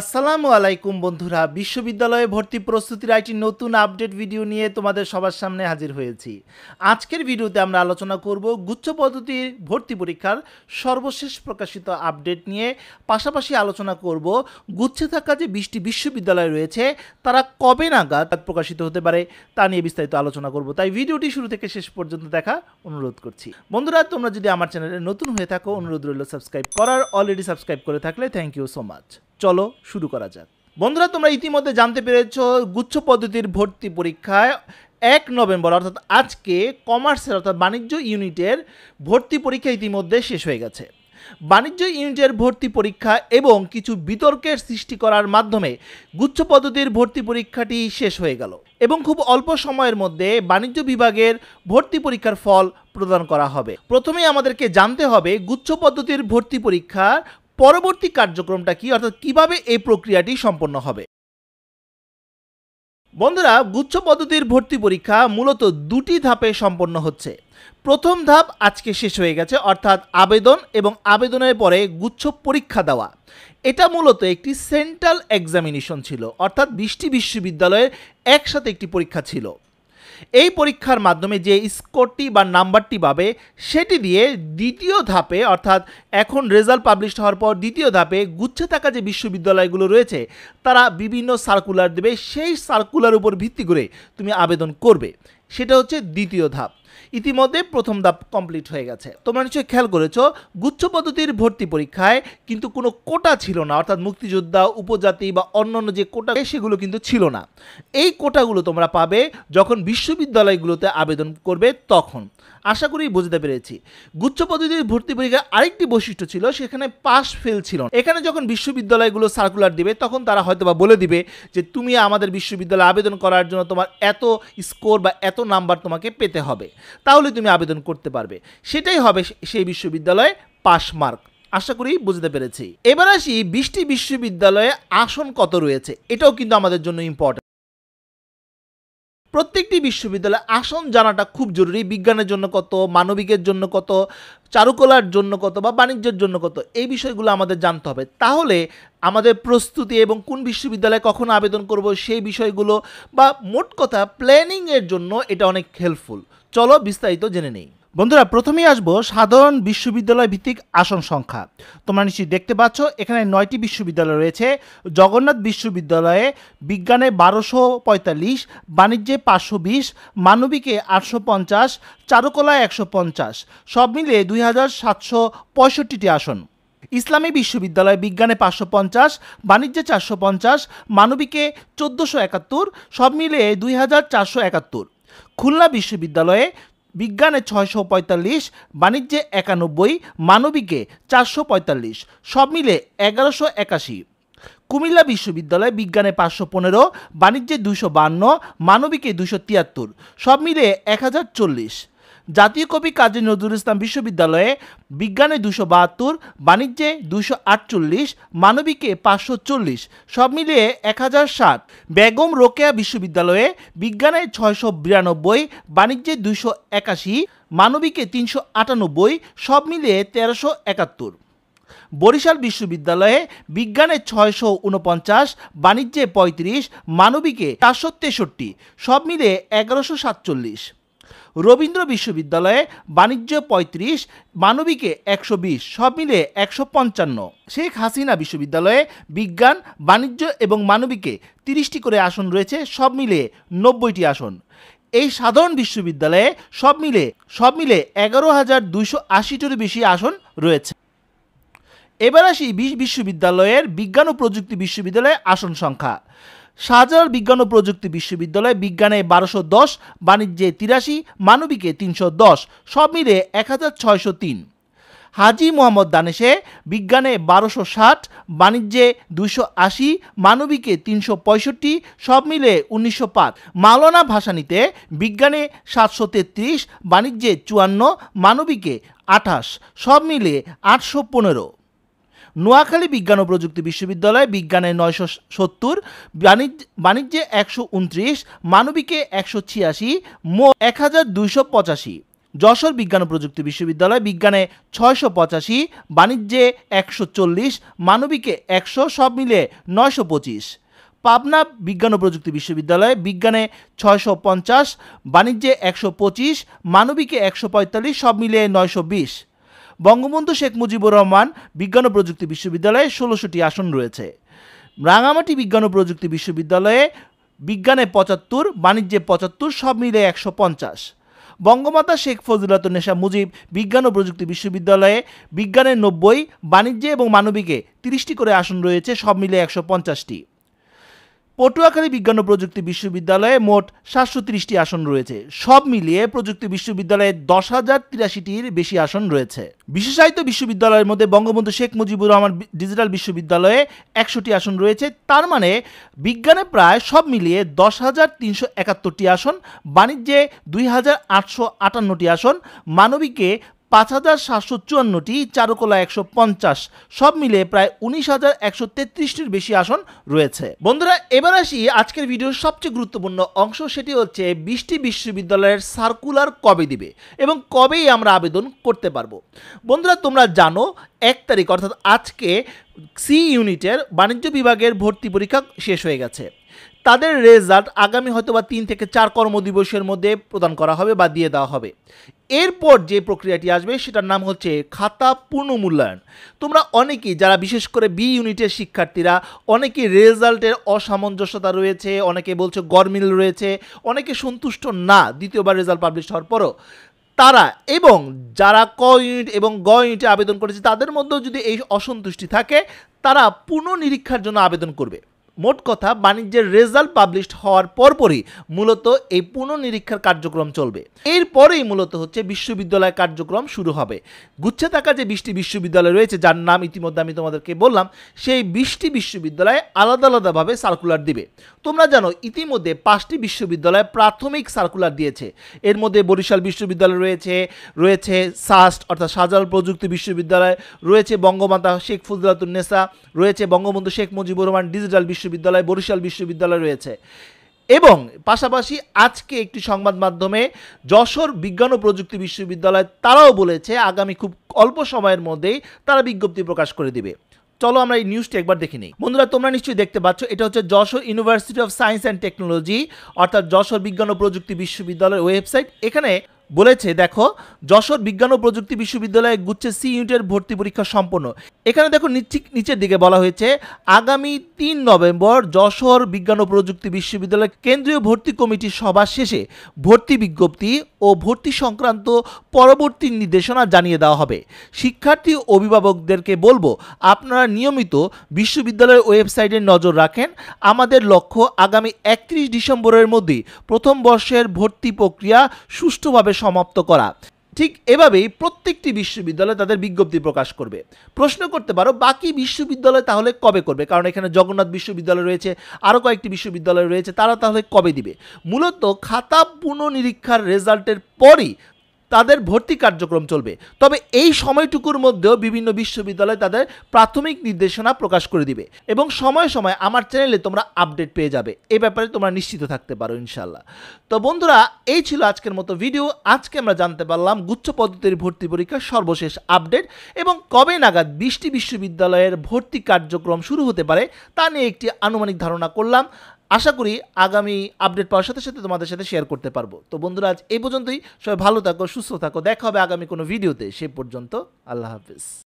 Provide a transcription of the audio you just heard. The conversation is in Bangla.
আসসালামু আলাইকুম বন্ধুরা বিশ্ববিদ্যালয়ে ভর্তি প্রস্তুতির আইটি নতুন আপডেট ভিডিও নিয়ে তোমাদের সবার সামনে হাজির হয়েছি আজকের ভিডিওতে আমরা আলোচনা করব গুচ্ছ পদ্ধতির ভর্তি পরীক্ষার সর্বশেষ প্রকাশিত আপডেট নিয়ে পাশাপাশি আলোচনা করব গুচ্ছে থাকা যে বিশটি বিশ্ববিদ্যালয় রয়েছে তারা কবে নাগাদ প্রকাশিত হতে পারে তা নিয়ে বিস্তারিত আলোচনা করব তাই ভিডিওটি শুরু থেকে শেষ পর্যন্ত দেখা অনুরোধ করছি বন্ধুরা তোমরা যদি আমার চ্যানেলে নতুন হয়ে থাকো অনুরোধ রইল সাবস্ক্রাইব করার অলরেডি সাবস্ক্রাইব করে থাকলে থ্যাংক ইউ সো মাচ চলো শুরু করা যাক বন্ধুরা তোমরা ইতিমধ্যে জানতে পেরেছ গুচ্ছ পদ্ধতির ভর্তি পরীক্ষায় এক নভেম্বর অর্থাৎ আজকে কমার্সের অর্থাৎ বাণিজ্য ইউনিটের ভর্তি পরীক্ষা ইতিমধ্যে শেষ হয়ে গেছে বাণিজ্য ইউনিটের ভর্তি পরীক্ষা এবং কিছু বিতর্কের সৃষ্টি করার মাধ্যমে গুচ্ছ পদ্ধতির ভর্তি পরীক্ষাটি শেষ হয়ে গেল এবং খুব অল্প সময়ের মধ্যে বাণিজ্য বিভাগের ভর্তি পরীক্ষার ফল প্রদান করা হবে প্রথমে আমাদেরকে জানতে হবে গুচ্ছ পদ্ধতির ভর্তি পরীক্ষার পরবর্তী কার্যক্রমটা কি অর্থাৎ কিভাবে এই প্রক্রিয়াটি সম্পন্ন হবে বন্ধুরা গুচ্ছ পদ্ধতির ভর্তি পরীক্ষা মূলত দুটি ধাপে সম্পন্ন হচ্ছে প্রথম ধাপ আজকে শেষ হয়ে গেছে অর্থাৎ আবেদন এবং আবেদনের পরে গুচ্ছ পরীক্ষা দেওয়া এটা মূলত একটি সেন্ট্রাল এক্সামিনেশন ছিল অর্থাৎ বিশটি বিশ্ববিদ্যালয়ের একসাথে একটি পরীক্ষা ছিল এই পরীক্ষার মাধ্যমে যে স্কোরটি বা নাম্বারটি পাবে সেটি দিয়ে দ্বিতীয় ধাপে অর্থাৎ এখন রেজাল্ট পাবলিশ হওয়ার পর দ্বিতীয় ধাপে গুচ্ছে থাকা যে বিশ্ববিদ্যালয়গুলো রয়েছে তারা বিভিন্ন সার্কুলার দেবে সেই সার্কুলার উপর ভিত্তি করে তুমি আবেদন করবে সেটা হচ্ছে দ্বিতীয় ধাপ ইতিমধ্যে প্রথম ধাপ কমপ্লিট হয়ে গেছে তোমরা নিশ্চয়ই খেয়াল করেছো গুচ্ছ পদ্ধতির ভর্তি পরীক্ষায় কিন্তু কোনো কোটা ছিল না অর্থাৎ মুক্তিযোদ্ধা উপজাতি বা অন্যান্য যে কোটা সেগুলো কিন্তু ছিল না এই কোটাগুলো তোমরা পাবে যখন বিশ্ববিদ্যালয়গুলোতে আবেদন করবে তখন আশা করি বুঝতে পেরেছি গুচ্ছ পদ্ধতির ভর্তি পরীক্ষার আরেকটি বৈশিষ্ট্য ছিল সেখানে পাস ফেল ছিল এখানে যখন বিশ্ববিদ্যালয়গুলো সার্কুলার দিবে তখন তারা হয়তো বা বলে দিবে যে তুমি আমাদের বিশ্ববিদ্যালয়ে আবেদন করার জন্য তোমার এত স্কোর বা এত নাম্বার তোমাকে পেতে হবে তাহলে তুমি আবেদন করতে পারবে সেটাই হবে সেই বিশ্ববিদ্যালয়ে পাস মার্ক আশা করি বুঝতে পেরেছি এবার আসি বিশটি বিশ্ববিদ্যালয়ে আসন কত রয়েছে এটাও কিন্তু আমাদের জন্য ইম্পর্টেন্ট প্রত্যেকটি বিশ্ববিদ্যালয়ে আসন জানাটা খুব জরুরি বিজ্ঞানের জন্য কত মানবিকের জন্য কত চারুকলার জন্য কত বা বাণিজ্যের জন্য কত এই বিষয়গুলো আমাদের জানতে হবে তাহলে আমাদের প্রস্তুতি এবং কোন বিশ্ববিদ্যালয়ে কখন আবেদন করব সেই বিষয়গুলো বা মোট কথা প্ল্যানিংয়ের জন্য এটা অনেক হেল্পফুল চলো বিস্তারিত জেনে নেই বন্ধুরা প্রথমেই আসবো সাধারণ বিশ্ববিদ্যালয় ভিত্তিক আসন সংখ্যা তোমরা নিশ্চয়ই দেখতে পাচ্ছ এখানে নয়টি বিশ্ববিদ্যালয় রয়েছে জগন্নাথ বিশ্ববিদ্যালয়ে বিজ্ঞানে বারোশো পঁয়তাল্লিশ বাণিজ্যে পাঁচশো বিশ মানবিকে আটশো পঞ্চাশ চারুকলায় একশো পঞ্চাশ সব মিলিয়ে দুই হাজার সাতশো পঁয়ষট্টিটি আসন ইসলামী বিশ্ববিদ্যালয় বিজ্ঞানে পাঁচশো পঞ্চাশ বাণিজ্যে চারশো পঞ্চাশ মানবিকে চোদ্দোশো একাত্তর সব মিলিয়ে দুই হাজার চারশো একাত্তর খুলনা বিশ্ববিদ্যালয়ে বিজ্ঞানে ছয়শো পঁয়তাল্লিশ বাণিজ্যে একানব্বই মানবিকে চারশো পঁয়তাল্লিশ সব মিলে এগারোশো একাশি কুমিল্লা বিশ্ববিদ্যালয়ে বিজ্ঞানে পাঁচশো পনেরো বাণিজ্যে দুশো বান্ন মানবিকে দুশো তিয়াত্তর সব মিলে এক হাজার চল্লিশ জাতীয় কবি কাজী নজরুল ইসলাম বিশ্ববিদ্যালয়ে বিজ্ঞানে দুশো বাহাত্তর বাণিজ্যে দুশো আটচল্লিশ মানবিকে পাঁচশো চল্লিশ সব মিলিয়ে এক হাজার ষাট বেগম রোকেয়া বিশ্ববিদ্যালয়ে বিজ্ঞানে ছয়শো বিরানব্বই বাণিজ্যে দুশো একাশি মানবিকে তিনশো আটানব্বই সব মিলিয়ে তেরোশো একাত্তর বরিশাল বিশ্ববিদ্যালয়ে বিজ্ঞানে ছয়শো উনপঞ্চাশ বাণিজ্যে পঁয়ত্রিশ মানবিকে চারশো তেষট্টি সব মিলে এগারোশো সাতচল্লিশ রবীন্দ্র বিশ্ববিদ্যালয়ে বাণিজ্য ৩৫ মানবিকে একশো বিশ সব মিলে একশো পঞ্চান্ন শেখ হাসিনা বিশ্ববিদ্যালয়ে বিজ্ঞান বাণিজ্য এবং মানবিকে তিরিশটি করে আসন রয়েছে সব মিলে নব্বইটি আসন এই সাধারণ বিশ্ববিদ্যালয়ে সব মিলে সব মিলে এগারো হাজার দুইশো আশিটির বেশি আসন রয়েছে এবার আসি বিশ বিশ্ববিদ্যালয়ের বিজ্ঞান ও প্রযুক্তি বিশ্ববিদ্যালয়ে আসন সংখ্যা শাহজালাল বিজ্ঞান ও প্রযুক্তি বিশ্ববিদ্যালয়ে বিজ্ঞানে বারোশো দশ বাণিজ্যে তিরাশি মানবিকে তিনশো দশ সব মিলে এক হাজার ছয়শো তিন হাজি মোহাম্মদ দানেশে বিজ্ঞানে বারোশো ষাট বাণিজ্যে দুশো আশি মানবিকে তিনশো পঁয়ষট্টি সব মিলে উনিশশো পাঁচ মাওলানা ভাসানিতে বিজ্ঞানে সাতশো তেত্রিশ বাণিজ্যে চুয়ান্ন মানবিকে আঠাশ সব মিলে আটশো পনেরো নোয়াখালী বিজ্ঞান ও প্রযুক্তি বিশ্ববিদ্যালয় বিজ্ঞানে নয়শো সত্তর বাণিজ্যে একশো উনত্রিশ মানবিকে একশো ছিয়াশি মো এক হাজার দুইশো পঁচাশি যশোর বিজ্ঞান ও প্রযুক্তি বিশ্ববিদ্যালয় বিজ্ঞানে ছয়শো পঁচাশি বাণিজ্যে একশো চল্লিশ মানবিকে একশো সব মিলে নয়শো পঁচিশ পাবনা বিজ্ঞান ও প্রযুক্তি বিশ্ববিদ্যালয় বিজ্ঞানে ছয়শো পঞ্চাশ বাণিজ্যে একশো পঁচিশ মানবিকে একশো পঁয়তাল্লিশ সব মিলিয়ে নয়শো বিশ বঙ্গবন্ধু শেখ মুজিবুর রহমান বিজ্ঞান ও প্রযুক্তি বিশ্ববিদ্যালয়ে ষোলোশোটি আসন রয়েছে রাঙামাটি বিজ্ঞান ও প্রযুক্তি বিশ্ববিদ্যালয়ে বিজ্ঞানে পঁচাত্তর বাণিজ্যে পঁচাত্তর সব মিলে একশো পঞ্চাশ বঙ্গমাতা শেখ নেশা মুজিব বিজ্ঞান ও প্রযুক্তি বিশ্ববিদ্যালয়ে বিজ্ঞানের নব্বই বাণিজ্যে এবং মানবিকে তিরিশটি করে আসন রয়েছে সব মিলে একশো পঞ্চাশটি পটুয়াখালী বিজ্ঞান ও প্রযুক্তি বিশ্ববিদ্যালয়ে মোট সাতশো তিরিশটি আসন রয়েছে সব মিলিয়ে প্রযুক্তি বিশ্ববিদ্যালয়ে দশ হাজার তিরাশিটির বেশি আসন রয়েছে বিশেষায়িত বিশ্ববিদ্যালয়ের মধ্যে বঙ্গবন্ধু শেখ মুজিবুর রহমান ডিজিটাল বিশ্ববিদ্যালয়ে একশোটি আসন রয়েছে তার মানে বিজ্ঞানে প্রায় সব মিলিয়ে দশ হাজার তিনশো একাত্তরটি আসন বাণিজ্যে দুই হাজার আটশো আটান্নটি আসন মানবিকে পাঁচ হাজার সাতশো চুয়ান্নটি চারুকলা একশো পঞ্চাশ সব মিলে প্রায় উনিশ হাজার একশো তেত্রিশটির বেশি আসন রয়েছে বন্ধুরা এবার আসি আজকের ভিডিওর সবচেয়ে গুরুত্বপূর্ণ অংশ সেটি হচ্ছে বিশটি বিশ্ববিদ্যালয়ের সার্কুলার কবে দিবে এবং কবেই আমরা আবেদন করতে পারবো বন্ধুরা তোমরা জানো এক তারিখ অর্থাৎ আজকে সি ইউনিটের বাণিজ্য বিভাগের ভর্তি পরীক্ষা শেষ হয়ে গেছে তাদের রেজাল্ট আগামী হয়তো বা তিন থেকে চার কর্মদিবসের মধ্যে প্রদান করা হবে বা দিয়ে দেওয়া হবে এরপর যে প্রক্রিয়াটি আসবে সেটার নাম হচ্ছে খাতা পুনর্মূল্যায়ন তোমরা অনেকেই যারা বিশেষ করে বি ইউনিটের শিক্ষার্থীরা অনেকেই রেজাল্টের অসামঞ্জস্যতা রয়েছে অনেকে বলছে গরমিল রয়েছে অনেকে সন্তুষ্ট না দ্বিতীয়বার রেজাল্ট পাবলিশ হওয়ার পরও তারা এবং যারা ক ইউনিট এবং গ ইউনিটে আবেদন করেছে তাদের মধ্যেও যদি এই অসন্তুষ্টি থাকে তারা পুনঃনিরীক্ষার জন্য আবেদন করবে মোট কথা বাণিজ্যের রেজাল্ট পাবলিশড হওয়ার পরপরই মূলত এই পুনঃনিরীক্ষার কার্যক্রম চলবে এরপরেই মূলত হচ্ছে বিশ্ববিদ্যালয় কার্যক্রম শুরু হবে গুচ্ছে থাকা যে বিশটি বিশ্ববিদ্যালয় রয়েছে যার নাম ইতিমধ্যে আমি তোমাদেরকে বললাম সেই বিশটি বিশ্ববিদ্যালয়ে আলাদা আলাদাভাবে সার্কুলার দিবে তোমরা জানো ইতিমধ্যে পাঁচটি বিশ্ববিদ্যালয় প্রাথমিক সার্কুলার দিয়েছে এর মধ্যে বরিশাল বিশ্ববিদ্যালয় রয়েছে রয়েছে সাস্ট অর্থাৎ সাজাল প্রযুক্তি বিশ্ববিদ্যালয় রয়েছে বঙ্গমাতা শেখ ফজলাতুন্নেসা রয়েছে বঙ্গবন্ধু শেখ মুজিবুর রহমান ডিজিটাল বিশ্ব বিশ্ববিদ্যালয় বরিশাল বিশ্ববিদ্যালয় রয়েছে এবং পাশাপাশি আজকে একটি সংবাদ মাধ্যমে যশোর বিজ্ঞান ও প্রযুক্তি বিশ্ববিদ্যালয় তারাও বলেছে আগামী খুব অল্প সময়ের মধ্যেই তারা বিজ্ঞপ্তি প্রকাশ করে দিবে চলো আমরা এই নিউজটি একবার দেখে নিই বন্ধুরা তোমরা নিশ্চয়ই দেখতে পাচ্ছ এটা হচ্ছে Jessore university of science and technology অর্থাৎ যশোর বিজ্ঞান ও প্রযুক্তি বিশ্ববিদ্যালয়ের ওয়েবসাইট এখানে বলেছে দেখো যশোর বিজ্ঞান ও প্রযুক্তি বিশ্ববিদ্যালয়ে গুচ্ছে সি ইউনিটের ভর্তি পরীক্ষা সম্পন্ন এখানে দেখো নিচের দিকে বলা হয়েছে আগামী তিন নভেম্বর যশোর বিজ্ঞান ও প্রযুক্তি বিশ্ববিদ্যালয়ের কেন্দ্রীয় ভর্তি কমিটির সভা শেষে ভর্তি বিজ্ঞপ্তি ও ভর্তি সংক্রান্ত পরবর্তী নির্দেশনা জানিয়ে দেওয়া হবে শিক্ষার্থী অভিভাবকদেরকে বলবো আপনারা নিয়মিত বিশ্ববিদ্যালয়ের ওয়েবসাইটে নজর রাখেন আমাদের লক্ষ্য আগামী একত্রিশ ডিসেম্বরের মধ্যে প্রথম বর্ষের ভর্তি প্রক্রিয়া সুষ্ঠুভাবে সমাপ্ত করা ঠিক এভাবেই প্রত্যেকটি বিশ্ববিদ্যালয় তাদের বিজ্ঞপ্তি প্রকাশ করবে প্রশ্ন করতে পারো বাকি বিশ্ববিদ্যালয় তাহলে কবে করবে কারণ এখানে জগন্নাথ বিশ্ববিদ্যালয় রয়েছে আরও কয়েকটি বিশ্ববিদ্যালয় রয়েছে তারা তাহলে কবে দিবে মূলত খাতা পুনঃনিরীক্ষার রেজাল্টের পরই তাদের ভর্তি কার্যক্রম চলবে তবে এই সময়টুকুর মধ্যেও বিভিন্ন বিশ্ববিদ্যালয় তাদের প্রাথমিক নির্দেশনা প্রকাশ করে দিবে এবং সময় সময় আমার চ্যানেলে তোমরা আপডেট পেয়ে যাবে এ ব্যাপারে তোমরা নিশ্চিত থাকতে পারো ইনশাল্লাহ তো বন্ধুরা এই ছিল আজকের মতো ভিডিও আজকে আমরা জানতে পারলাম গুচ্ছ পদ্ধতির ভর্তি পরীক্ষার সর্বশেষ আপডেট এবং কবে নাগাদ বিশটি বিশ্ববিদ্যালয়ের ভর্তি কার্যক্রম শুরু হতে পারে তা নিয়ে একটি আনুমানিক ধারণা করলাম আশা করি আগামী আপডেট পাওয়ার সাথে সাথে তোমাদের সাথে শেয়ার করতে পারবো তো বন্ধুরা আজ এই পর্যন্তই সবাই ভালো থাকো সুস্থ থাকো দেখা হবে আগামী কোনো ভিডিওতে সে পর্যন্ত আল্লাহ হাফিজ